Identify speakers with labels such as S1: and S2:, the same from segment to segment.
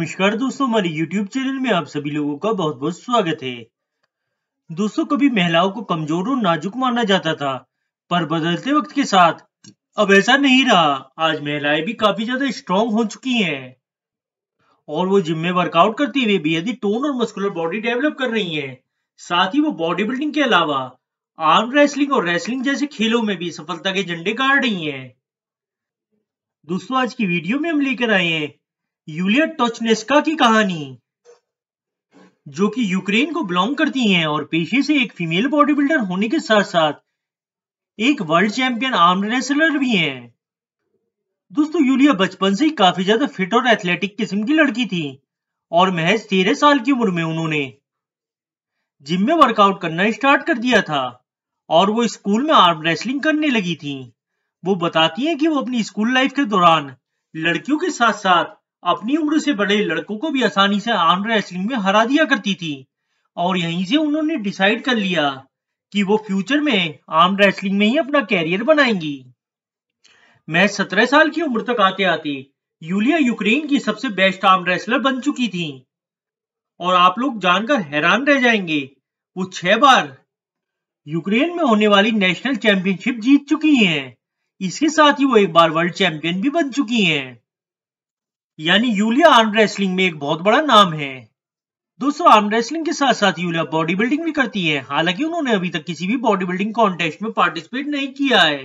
S1: नमस्कार दोस्तों हमारे YouTube चैनल में आप सभी लोगों का बहुत बहुत स्वागत है दोस्तों कभी महिलाओं को कमजोर और नाजुक माना जाता था पर बदलते वक्त के साथ अब ऐसा नहीं रहा आज महिलाएं भी काफी ज्यादा स्ट्रांग हो चुकी हैं और वो जिम में वर्कआउट करते हुए भी यदि टोन और मस्कुलर बॉडी डेवलप कर रही है साथ ही वो बॉडी बिल्डिंग के अलावा आर्म रेसलिंग और रेसलिंग जैसे खेलों में भी सफलता के झंडे गाड़ रही है दोस्तों आज की वीडियो में हम लेकर आए हैं यूलियट टोचनेस्का की कहानी जो कि यूक्रेन को बिलोंग करती हैं और पेशे से एक फीमेल बॉडी बिल्डर होने के साथ साथ एक वर्ल्ड चैंपियन आर्म रेसलर भी हैं दोस्तों यूलिया बचपन से ही काफी ज्यादा फिट और एथलेटिक किस्म की लड़की थी और महज तेरह साल की उम्र में उन्होंने जिम में वर्कआउट करना स्टार्ट कर दिया था और वो स्कूल में आर्म रेसलिंग करने लगी थी वो बताती हैं कि वो अपनी स्कूल लाइफ के दौरान लड़कियों के साथ साथ अपनी उम्र से बड़े लड़कों को भी आसानी से आर्म रेसलिंग में हरा दिया करती थी और यहीं से उन्होंने डिसाइड कर लिया कि वो फ्यूचर में आर्म रेसलिंग में ही अपना कैरियर बनाएंगी मैं सत्रह साल की उम्र तक आते आते यूलिया यूक्रेन की सबसे बेस्ट आर्म रेसलर बन चुकी थी और आप लोग जानकर हैरान रह जाएंगे वो छह बार यूक्रेन में होने वाली नेशनल चैंपियनशिप जीत चुकी हैं इसके साथ ही वो एक बार वर्ल्ड चैंपियन भी बन चुकी हैं यानी यूलिया आर्म रेसलिंग में एक बहुत बड़ा नाम है दोस्तों आर्म रेसलिंग के साथ साथ यूलिया बॉडी बिल्डिंग भी करती है हालांकि उन्होंने अभी तक किसी भी बॉडी बिल्डिंग कॉन्टेस्ट में पार्टिसिपेट नहीं किया है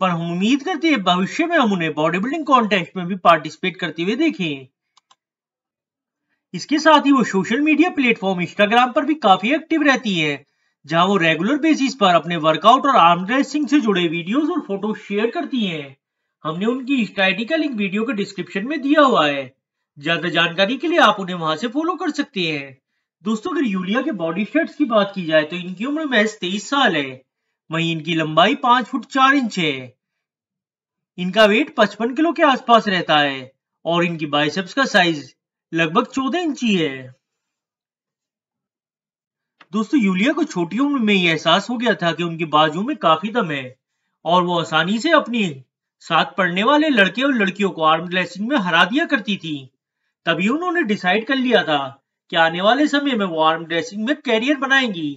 S1: पर हम उम्मीद करते हैं भविष्य में हम उन्हें बॉडी बिल्डिंग कॉन्टेस्ट में भी पार्टिसिपेट करते हुए देखें इसके साथ ही वो सोशल मीडिया प्लेटफॉर्म इंस्टाग्राम पर भी काफी एक्टिव रहती है जहां वो रेगुलर बेसिस पर अपने वर्कआउट और आर्म ड्रेसिंग से जुड़े वीडियोस और फोटो शेयर करती हैं हमने उनकी स्टडी का लिंक वीडियो के डिस्क्रिप्शन में दिया हुआ है ज्यादा जानकारी के लिए आप उन्हें वहां से फॉलो कर सकते हैं दोस्तों अगर यूलिया के बॉडी शेड्स की बात की जाए तो इनकी उम्र महज तेईस साल है वही इनकी लंबाई पांच फुट चार इंच है इनका वेट पचपन किलो के आसपास रहता है और इनकी बाइसेप्स का साइज लगभग चौदह इंची है दोस्तों यूलिया को छोटी उम्र में ये एहसास हो गया था कि उनके बाजू में काफी दम है और वो आसानी से अपनी साथ पढ़ने वाले लड़के और लड़कियों को आर्म ड्रेसिंग में हरा दिया करती थी तभी उन्होंने डिसाइड कर लिया था कि आने वाले समय में वो आर्म रेसलिंग में कैरियर बनाएंगी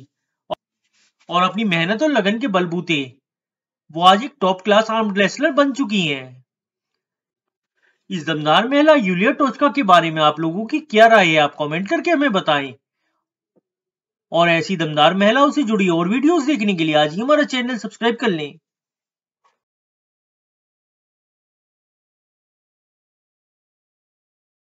S1: और अपनी मेहनत और लगन के बलबूते वो आज एक टॉप क्लास आर्म रेसलर बन चुकी हैं। इस दमदार महिला यूलिया टोचका के बारे में आप लोगों की क्या राय है आप कमेंट करके हमें बताएं और ऐसी दमदार महिलाओं से जुड़ी और वीडियोस देखने के लिए आज ही हमारा चैनल सब्सक्राइब कर लें